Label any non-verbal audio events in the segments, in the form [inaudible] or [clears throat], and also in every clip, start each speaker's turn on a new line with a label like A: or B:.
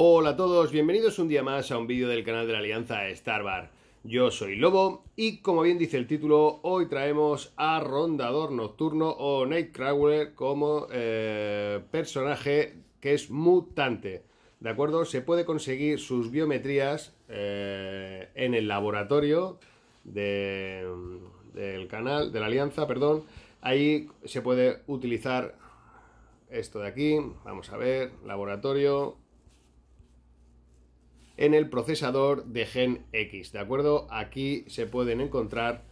A: Hola a todos, bienvenidos un día más a un vídeo del canal de la Alianza Starbar. Yo soy Lobo y como bien dice el título, hoy traemos a Rondador Nocturno o Nightcrawler como eh, personaje que es mutante. ¿De acuerdo? Se puede conseguir sus biometrías eh, en el laboratorio del canal, de la Alianza, perdón. Ahí se puede utilizar esto de aquí. Vamos a ver, laboratorio, en el procesador de Gen X, ¿de acuerdo? Aquí se pueden encontrar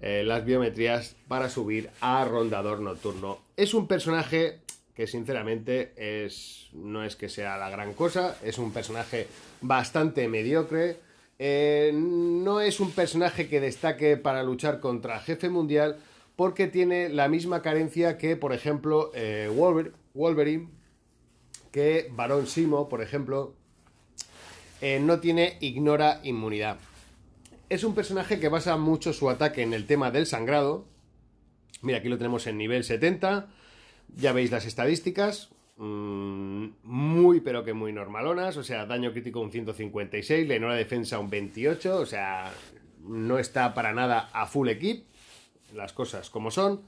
A: eh, las biometrías para subir a Rondador Nocturno. Es un personaje que sinceramente es, no es que sea la gran cosa, es un personaje bastante mediocre, eh, no es un personaje que destaque para luchar contra Jefe Mundial, porque tiene la misma carencia que, por ejemplo, eh, Wolverine, que Barón Simo, por ejemplo, eh, no tiene ignora inmunidad. Es un personaje que basa mucho su ataque en el tema del sangrado. Mira, aquí lo tenemos en nivel 70. Ya veis las estadísticas. Mm, muy, pero que muy normalonas. O sea, daño crítico un 156, la enora defensa un 28. O sea, no está para nada a full equip. Las cosas como son.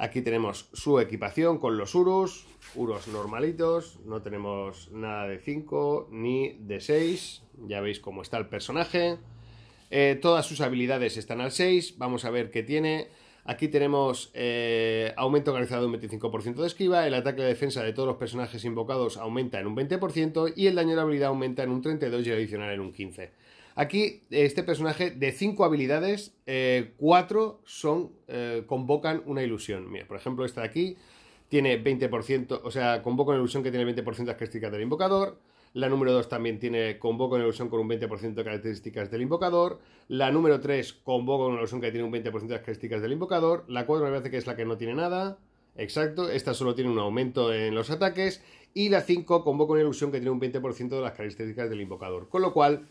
A: Aquí tenemos su equipación con los Urus, Urus normalitos, no tenemos nada de 5 ni de 6, ya veis cómo está el personaje. Eh, todas sus habilidades están al 6, vamos a ver qué tiene. Aquí tenemos eh, aumento organizado de un 25% de esquiva, el ataque de defensa de todos los personajes invocados aumenta en un 20% y el daño de la habilidad aumenta en un 32% y el adicional en un 15%. Aquí este personaje de cinco habilidades, 4 eh, son, eh, convocan una ilusión. Mira, por ejemplo, esta de aquí tiene 20%, o sea, convoca una ilusión que tiene 20% de las características del invocador. La número 2 también tiene convoca una ilusión con un 20% de características del invocador. La número 3 convoca una ilusión que tiene un 20% de las características del invocador. La 4 me parece que es la que no tiene nada. Exacto, esta solo tiene un aumento en los ataques. Y la 5 convoca una ilusión que tiene un 20% de las características del invocador. Con lo cual,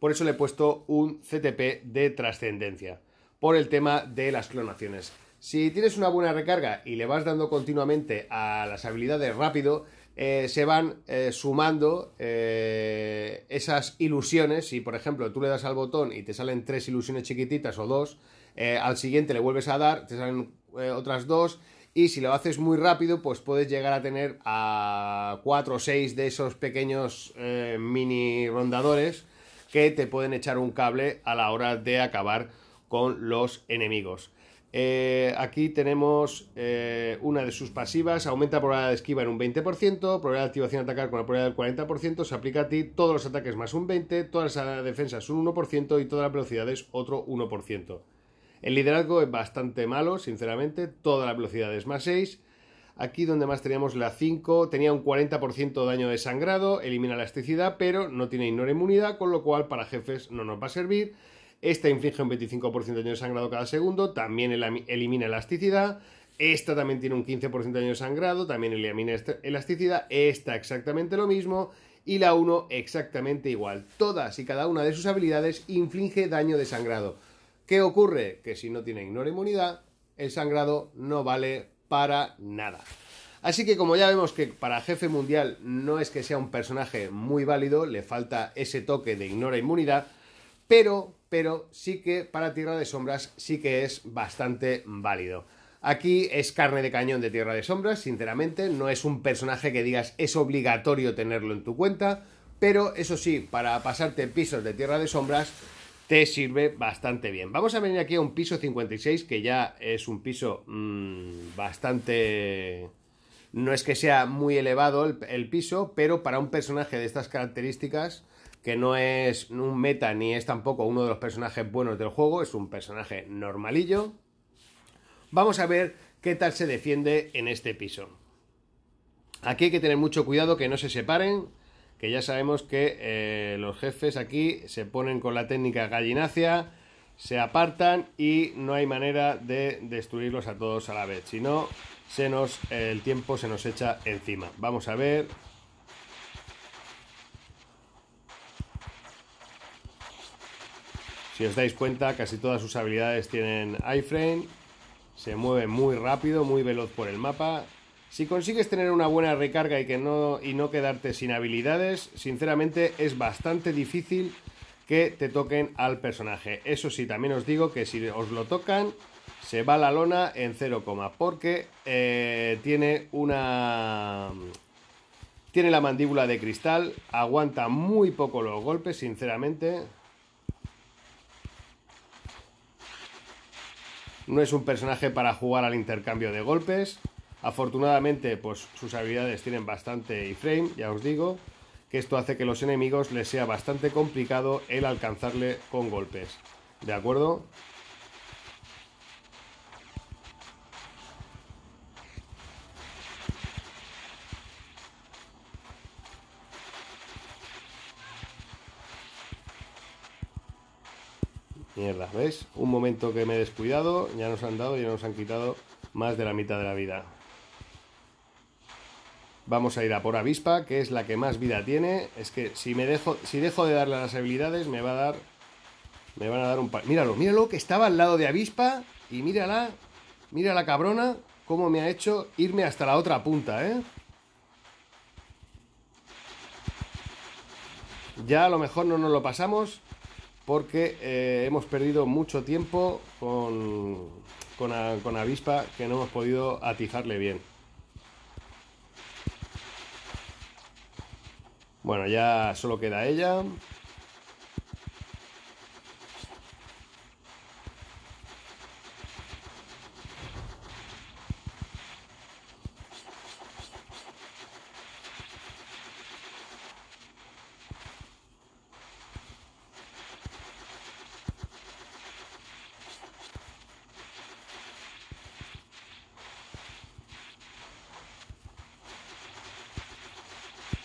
A: por eso le he puesto un CTP de trascendencia, por el tema de las clonaciones. Si tienes una buena recarga y le vas dando continuamente a las habilidades rápido, eh, se van eh, sumando eh, esas ilusiones. Si, por ejemplo, tú le das al botón y te salen tres ilusiones chiquititas o dos, al siguiente le vuelves a dar, te salen otras dos. Y si lo haces muy rápido, pues puedes llegar a tener a cuatro o seis de esos pequeños mini rondadores que te pueden echar un cable a la hora de acabar con los enemigos. Eh, aquí tenemos eh, una de sus pasivas, aumenta la probabilidad de esquiva en un 20%, probabilidad de activación de atacar con la probabilidad del 40%, se aplica a ti todos los ataques más un 20%, todas las defensas un 1% y todas las velocidades otro 1%. El liderazgo es bastante malo, sinceramente, todas las velocidades más 6, Aquí donde más teníamos la 5, tenía un 40% daño de sangrado, elimina elasticidad, pero no tiene ignora inmunidad, con lo cual para jefes no nos va a servir. Esta inflige un 25% de daño de sangrado cada segundo, también elimina elasticidad. Esta también tiene un 15% de daño de sangrado, también elimina este-, elasticidad. Esta exactamente lo mismo. Y la 1 exactamente igual. Todas y cada una de sus habilidades inflige daño de sangrado. ¿Qué ocurre? Que si no tiene ignora inmunidad, el sangrado no vale para nada. Así que como ya vemos que para jefe mundial no es que sea un personaje muy válido, le falta ese toque de ignora inmunidad, pero, pero sí que para Tierra de Sombras sí que es bastante válido. Aquí es carne de cañón de Tierra de Sombras, sinceramente, no es un personaje que digas es obligatorio tenerlo en tu cuenta, pero eso sí, para pasarte pisos de Tierra de Sombras te sirve bastante bien. Vamos a venir aquí a un piso 56, que ya es un piso mm, bastante... No es que sea muy elevado el, piso, pero para un personaje de estas características, que no es un meta ni es tampoco uno de los personajes buenos del juego, es un personaje normalillo, vamos a ver qué tal se defiende en este piso. Aquí hay que tener mucho cuidado que no se separen que ya sabemos que eh, los jefes aquí se ponen con la técnica gallinacia, se apartan y no hay manera de destruirlos a todos a la vez, si no, se nos, el tiempo se nos echa encima. Vamos a ver. Si os dais cuenta, casi todas sus habilidades tienen iframe. Se mueve muy rápido, muy veloz por el mapa. Si consigues tener una buena recarga y, que no, y no quedarte sin habilidades, sinceramente es bastante difícil que te toquen al personaje. Eso sí, también os digo que si os lo tocan, se va la lona en 0, porque eh, tiene una... Tiene la mandíbula de cristal, aguanta muy poco los golpes, sinceramente. No es un personaje para jugar al intercambio de golpes. Afortunadamente, pues sus habilidades tienen bastante iframe, ya os digo, que esto hace que los enemigos les sea bastante complicado el alcanzarle con golpes. ¿De acuerdo? Mierda, ¿veis? Un momento que me he descuidado, ya nos han dado, ya nos han quitado más de la mitad de la vida. Vamos a ir a por avispa, que es la que más vida tiene. Es que si me dejo, si dejo de darle las habilidades, me va a dar. Me van a dar un par. Míralo, míralo, que estaba al lado de avispa. Y mírala, mírala cabrona, cómo me ha hecho irme hasta la otra punta, ¿eh? Ya a lo mejor no nos lo pasamos porque eh, hemos perdido mucho tiempo con, avispa que no hemos podido atizarle bien. Bueno, ya solo queda ella.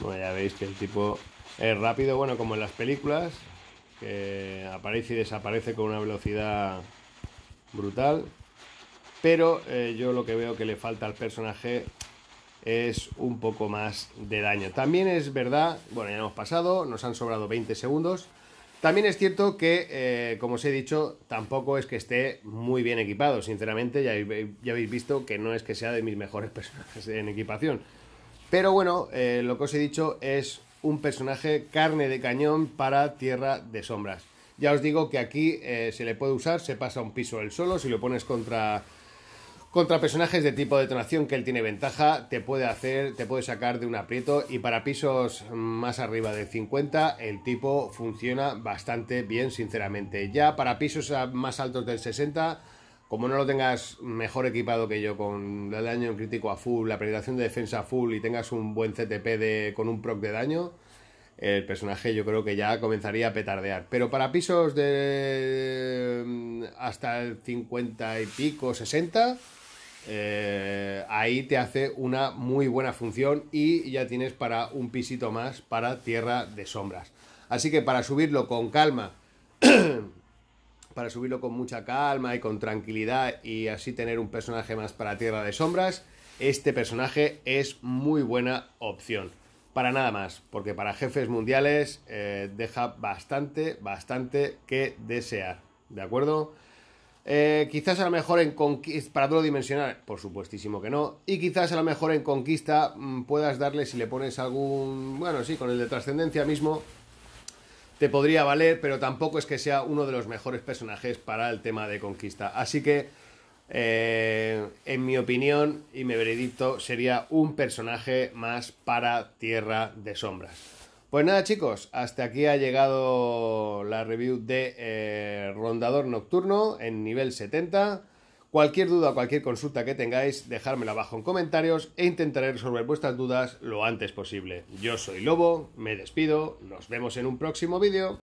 A: Bueno, pues ya veis que el tipo es rápido, bueno, como en las películas, que aparece y desaparece con una velocidad brutal. Pero eh, yo lo que veo que le falta al personaje es un poco más de daño. También es verdad, bueno, ya hemos pasado, nos han sobrado 20 segundos. También es cierto que, eh, como os he dicho, tampoco es que esté muy bien equipado. Sinceramente, ya, ya habéis visto que no es que sea de mis mejores [laughs] personajes en equipación. Pero bueno, eh, lo que os he dicho es un personaje carne de cañón para Tierra de Sombras. Ya os digo que aquí eh, se le puede usar, se pasa un piso el solo, si lo pones contra, personajes de tipo detonación que él tiene ventaja, te puede hacer, te puede sacar de un aprieto y para pisos más arriba de 50 el tipo funciona bastante bien, sinceramente. Ya para pisos más altos del 60 como no lo tengas mejor equipado que yo, con el daño crítico a full, la penetración de defensa a full y tengas un buen CTP con un proc de daño, el personaje yo creo que ya comenzaría a petardear. Pero para pisos de mm, hasta el 50 y pico, 60, eh, ahí te hace una muy buena función y ya tienes para un pisito más para Tierra de Sombras. Así que para subirlo con calma [clears throat] para subirlo con mucha calma y con tranquilidad y así tener un personaje más para Tierra de Sombras, este personaje es muy buena opción. Para nada más, porque para jefes mundiales eh, deja bastante, bastante que desear. ¿De acuerdo? Eh, quizás a lo mejor en conquista, para todo dimensional, por supuestísimo que no. Y quizás a lo mejor en conquista mm, puedas darle, si le pones algún, bueno, sí, con el de trascendencia mismo, te podría valer, pero tampoco es que sea uno de los mejores personajes para el tema de conquista. Así que, eh, en mi opinión y mi veredicto, sería un personaje más para Tierra de Sombras. Pues nada, chicos, hasta aquí ha llegado la review de eh, Rondador Nocturno en nivel 70. Cualquier duda o cualquier consulta que tengáis, dejármela abajo en comentarios e intentaré resolver vuestras dudas lo antes posible. Yo soy Lobo, me despido, nos vemos en un próximo vídeo.